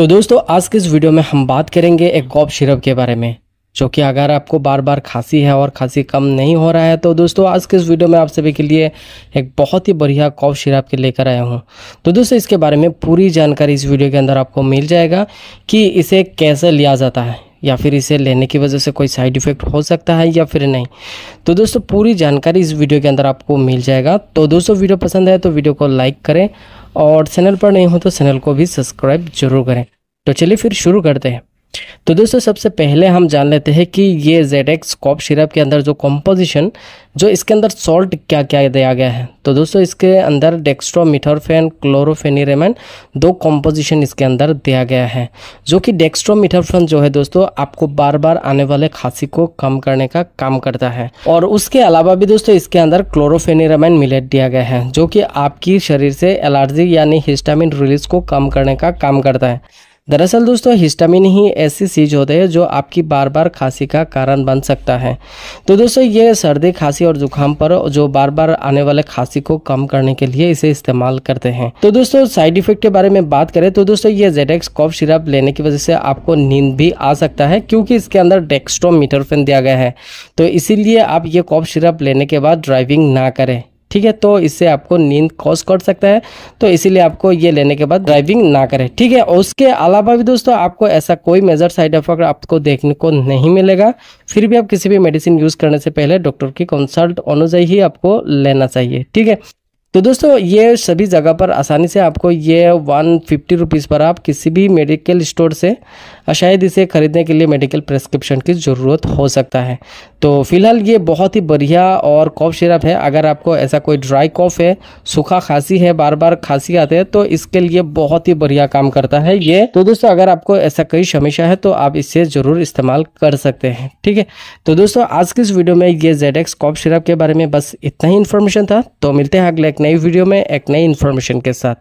तो दोस्तों आज के इस वीडियो में हम बात करेंगे एक कॉफ सिरप के बारे में जो कि अगर आपको बार बार खांसी है और खांसी कम नहीं हो रहा है तो दोस्तों आज के इस वीडियो में आप सभी के लिए एक बहुत ही बढ़िया कॉफ शराब के लेकर आया हूँ तो दोस्तों इसके बारे में पूरी जानकारी इस वीडियो के अंदर आपको मिल जाएगा कि इसे कैसे लिया जाता है या फिर इसे लेने की वजह से कोई साइड इफ़ेक्ट हो सकता है या फिर नहीं तो दोस्तों पूरी जानकारी इस वीडियो के अंदर आपको मिल जाएगा तो दोस्तों वीडियो पसंद आए तो वीडियो को लाइक करें और चैनल पर नहीं हो तो चैनल को भी सब्सक्राइब जरूर करें तो चलिए फिर शुरू करते हैं तो दोस्तों सबसे पहले हम जान लेते हैं कि ये जेड एक्स कॉप सिरप के अंदर जो कॉम्पोजिशन जो इसके अंदर सॉल्ट क्या क्या दिया गया है तो दोस्तों इसके अंदर डेक्स्ट्रोमीथरफेन क्लोरोफेनिरेमन दो कॉम्पोजिशन इसके अंदर दिया गया है जो कि डेक्स्ट्रोमीथरफेन जो है दोस्तों आपको बार बार आने वाले खांसी को कम करने का काम करता है और उसके अलावा भी दोस्तों इसके अंदर क्लोरोफेनिरेमन मिलेट दिया गया है जो कि आपकी शरीर से एलर्जी यानी हिस्टामिन रिलीज को कम करने का काम करता है दरअसल दोस्तों हिस्टामिन ही ऐसी चीज़ होते है जो आपकी बार बार खांसी का कारण बन सकता है तो दोस्तों ये सर्दी खांसी और जुकाम पर जो बार बार आने वाले खांसी को कम करने के लिए इसे इस्तेमाल करते हैं तो दोस्तों साइड इफेक्ट के बारे में बात करें तो दोस्तों ये जेडेक्स कॉफ सिरप लेने की वजह से आपको नींद भी आ सकता है क्योंकि इसके अंदर डेक्स्ट्रोमीटरफेन दिया गया है तो इसीलिए आप ये कॉफ सिरप लेने के बाद ड्राइविंग ना करें ठीक है तो इससे आपको नींद कॉज कर सकता है तो इसीलिए आपको ये लेने के बाद ड्राइविंग ना करें ठीक है उसके अलावा भी दोस्तों आपको ऐसा कोई मेजर साइड इफेक्ट आपको देखने को नहीं मिलेगा फिर भी आप किसी भी मेडिसिन यूज़ करने से पहले डॉक्टर की कंसल्ट अनुजाई ही आपको लेना चाहिए ठीक है तो दोस्तों ये सभी जगह पर आसानी से आपको ये वन फिफ्टी रुपीज़ पर आप किसी भी मेडिकल स्टोर से शायद इसे ख़रीदने के लिए मेडिकल प्रेस्क्रिप्शन की ज़रूरत हो सकता है तो फिलहाल ये बहुत ही बढ़िया और कॉफ सिरप है अगर आपको ऐसा कोई ड्राई कॉफ है सूखा खांसी है बार बार खांसी आते हैं तो इसके लिए बहुत ही बढ़िया काम करता है ये तो दोस्तों अगर आपको ऐसा कई समस्या है तो आप इसे ज़रूर इस्तेमाल कर सकते हैं ठीक है तो दोस्तों आज की इस वीडियो में ये जेड एक्स कॉफ सिरप के बारे में बस इतना ही इन्फॉर्मेशन था तो मिलते हैं अगले नई वीडियो में एक नई इन्फॉर्मेशन के साथ